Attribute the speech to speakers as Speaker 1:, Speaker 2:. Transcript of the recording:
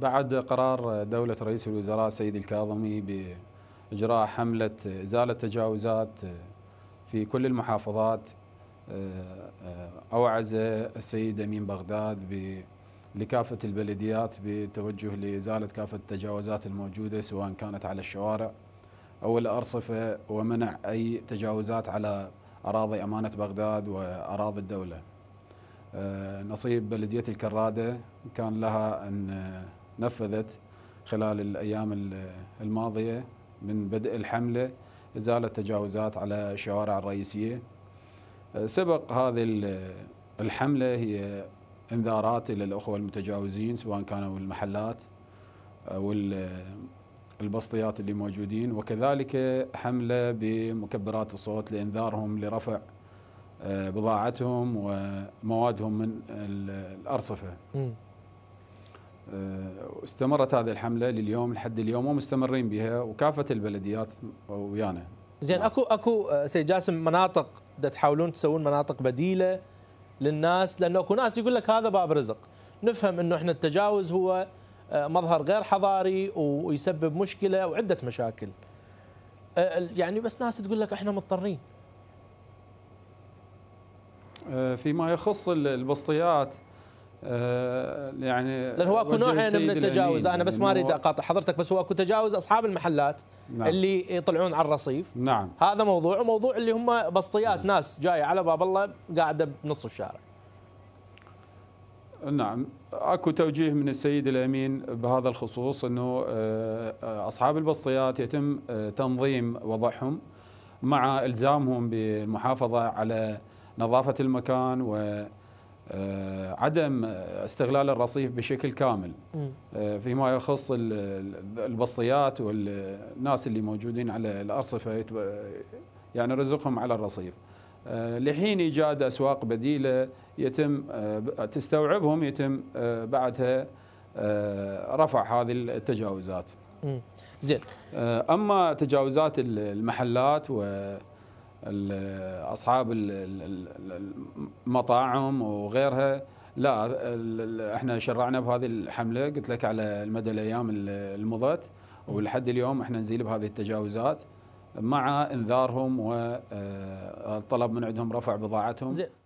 Speaker 1: بعد قرار دولة رئيس الوزراء سيد الكاظمي بإجراء حملة إزالة تجاوزات في كل المحافظات آه، آه، أوعز السيد أمين بغداد لكافة البلديات بتوجه لإزالة كافة التجاوزات الموجودة سواء كانت على الشوارع أو الأرصفة ومنع أي تجاوزات على أراضي أمانة بغداد وأراضي الدولة آه، نصيب بلدية الكرادة كان لها أن نفذت خلال الأيام الماضية من بدء الحملة إزالة تجاوزات على الشوارع الرئيسية أه، سبق هذه الحملة هي انذارات للأخوة المتجاوزين سواء كانوا المحلات أو البسطيات اللي موجودين وكذلك حملة بمكبرات الصوت لإنذارهم لرفع أه، بضاعتهم وموادهم من الأرصفة استمرت هذه الحمله لليوم لحد اليوم ومستمرين بها وكافه البلديات ويانا زين نعم. اكو اكو آه، سيد جاسم مناطق تحاولون تسوون مناطق بديله
Speaker 2: للناس لانه اكو ناس يقول لك هذا باب رزق نفهم انه احنا التجاوز هو آه، مظهر غير حضاري ويسبب مشكله وعده مشاكل آه، يعني بس ناس تقول لك احنا مضطرين
Speaker 1: فيما يخص البسطيات آه، يعني لان هو اكو نوع من التجاوز انا بس ما اريد يعني
Speaker 2: اقاطع حضرتك بس هو اكو تجاوز اصحاب المحلات نعم. اللي يطلعون على الرصيف نعم هذا موضوع وموضوع اللي هم بسطيات نعم. ناس جايه على باب الله قاعده بنص
Speaker 1: الشارع نعم اكو توجيه من السيد الامين بهذا الخصوص انه آه، اصحاب البسطيات يتم آه، تنظيم وضعهم مع الزامهم بالمحافظه على نظافه المكان و آه، عدم استغلال الرصيف بشكل كامل آه، فيما يخص البسطيات والناس اللي موجودين على الارصفه يعني رزقهم على الرصيف آه، لحين ايجاد اسواق بديله يتم تستوعبهم يتم بعدها رفع هذه التجاوزات زين اما تجاوزات المحلات و اصحاب المطاعم وغيرها لا احنا شرعنا بهذه الحمله قلت لك على مدى الايام المضت ولحد اليوم احنا نزيل بهذه التجاوزات مع انذارهم والطلب آه، من عندهم رفع بضاعتهم زي.